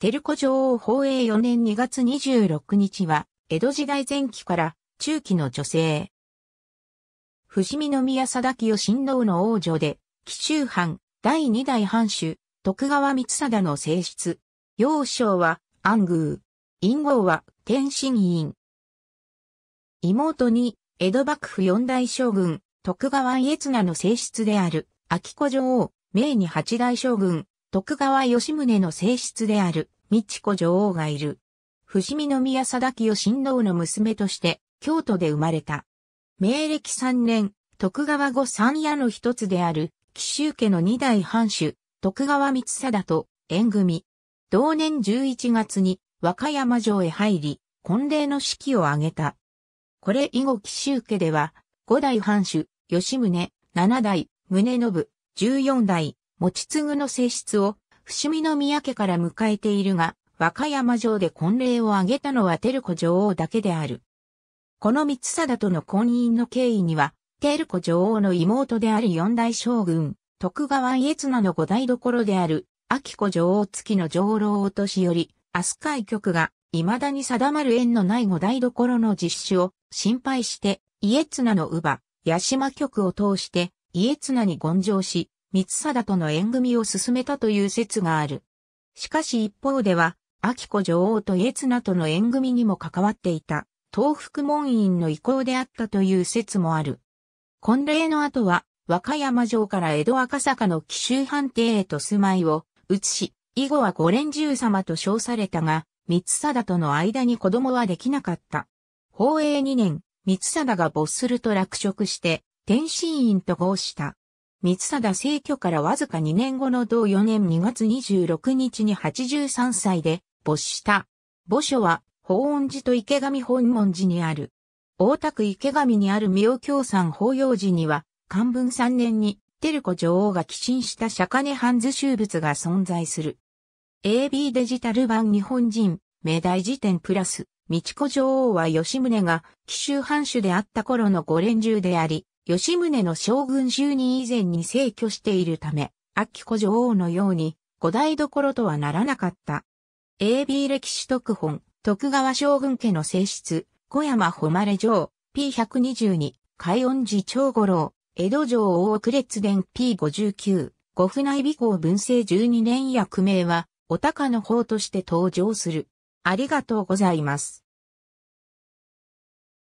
テルコ女王宝永4年2月26日は、江戸時代前期から中期の女性。伏見宮貞清親王の王女で、紀州藩、第二代藩主、徳川光貞の正室。幼少は、安宮。陰号は、天津院。妹に、江戸幕府四代将軍、徳川家綱の正室である、秋子女王、明に八代将軍、徳川吉宗の正室である、美智子女王がいる。伏見宮貞清親王の娘として、京都で生まれた。明暦三年、徳川後三夜の一つである、紀州家の二代藩主、徳川光貞と、縁組。同年11月に、和歌山城へ入り、婚礼の式を挙げた。これ以後紀州家では、五代藩主、吉宗、七代、宗信、十四代、持ち継ぐの性質を、伏見宮家から迎えているが、和歌山城で婚礼を挙げたのは照子女王だけである。この三貞との婚姻の経緯には、照子女王の妹である四代将軍、徳川家綱の五代所である、秋子女王付きの上老お年寄り、飛鳥局が、未だに定まる縁のない五代所の実施を心配して、家綱の乳母、八島局を通して、家綱に言上し、三貞との縁組を進めたという説がある。しかし一方では、秋子女王と越名との縁組にも関わっていた、東福門院の意向であったという説もある。婚礼の後は、和歌山城から江戸赤坂の紀州藩邸へと住まいを移し、以後は五連獣様と称されたが、三貞との間に子供はできなかった。宝永2年、三貞が没すると落職して、天心院と合した。三貞逝去からわずか2年後の同4年2月26日に83歳で没した。墓所は、法恩寺と池上本門寺にある。大田区池上にある妙教山法要寺には、漢文3年に、テルコ女王が寄進した釈迦涅槃図集物が存在する。AB デジタル版日本人、明大辞典プラス、道子女王は吉宗が紀州藩主であった頃の五連中であり、吉宗の将軍就任以前に逝去しているため、秋子女王のように五代どころとはならなかった。AB 歴史特本、徳川将軍家の性質、小山誉城、P122、海音寺長五郎、江戸城大奥列伝 P59、五府内備校文政十二年役名は、お高の方として登場する。ありがとうございます。